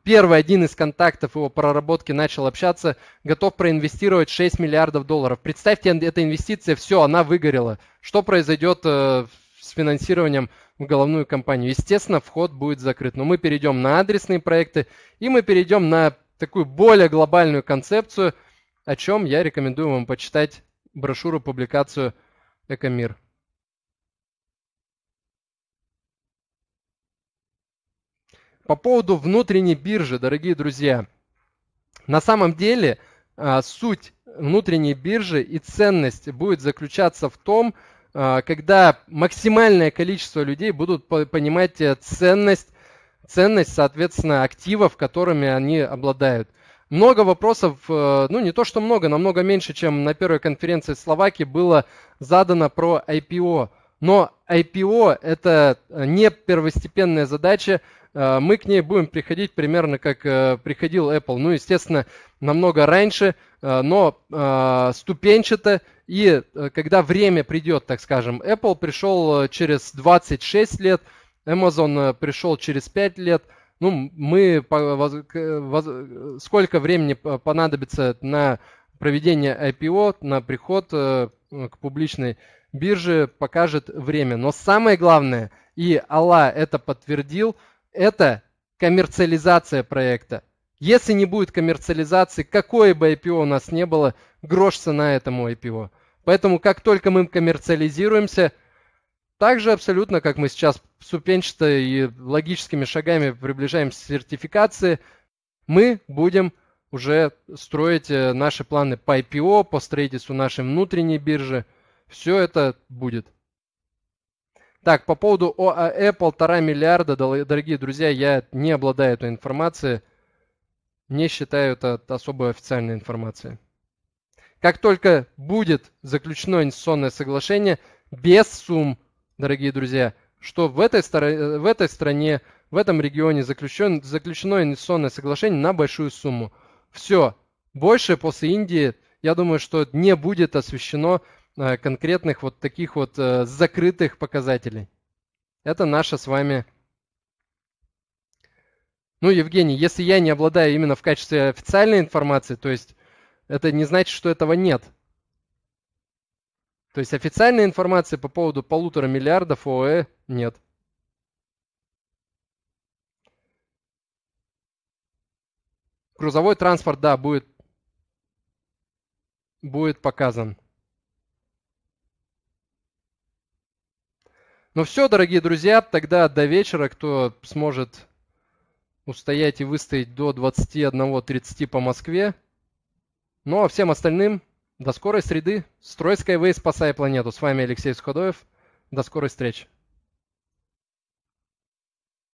S1: первый один из контактов его проработки начал общаться, готов проинвестировать 6 миллиардов долларов. Представьте, эта инвестиция, все, она выгорела. Что произойдет э, с финансированием в головную компанию? Естественно, вход будет закрыт. Но мы перейдем на адресные проекты, и мы перейдем на такую более глобальную концепцию, о чем я рекомендую вам почитать брошюру, публикацию «Экомир». По поводу внутренней биржи, дорогие друзья. На самом деле а, суть внутренней биржи и ценность будет заключаться в том, а, когда максимальное количество людей будут понимать э, ценность, ценность, соответственно, активов, которыми они обладают. Много вопросов, э, ну не то что много, намного меньше, чем на первой конференции в Словакии было задано про IPO. Но IPO – это э, не первостепенная задача, э, мы к ней будем приходить примерно как э, приходил Apple. Ну, естественно, намного раньше, но ступенчато. И когда время придет, так скажем, Apple пришел через 26 лет, Amazon пришел через 5 лет. Ну, мы сколько времени понадобится на проведение IPO, на приход к публичной бирже покажет время. Но самое главное, и Аллах это подтвердил, это коммерциализация проекта. Если не будет коммерциализации, какое бы IPO у нас не было, грош цена этому IPO. Поэтому как только мы коммерциализируемся, так же абсолютно, как мы сейчас ступенчато и логическими шагами приближаемся к сертификации, мы будем уже строить э, наши планы по IPO, по строительству нашей внутренней биржи – все это будет. Так, по поводу ОАЭ полтора миллиарда, дорогие друзья, я не обладаю этой информацией. Не считаю это особо официальной информацией. Как только будет заключено инвестиционное соглашение, без сумм, дорогие друзья, что в этой, в этой стране, в этом регионе заключен... заключено инвестиционное соглашение на большую сумму. Все. Больше после Индии, я думаю, что не будет освещено Э, конкретных вот таких вот э, закрытых показателей. Это наша с вами... Ну, Евгений, если я не обладаю именно в качестве официальной информации, то есть это не значит, что этого нет. То есть официальной информации по поводу полутора миллиардов ОЭ нет. Грузовой транспорт, да, будет, будет показан. Ну все, дорогие друзья, тогда до вечера, кто сможет устоять и выстоять до 21.30 по Москве. Ну а всем остальным до скорой среды. Строй Skyway, спасай планету. С вами Алексей Сходоев. До скорой встречи.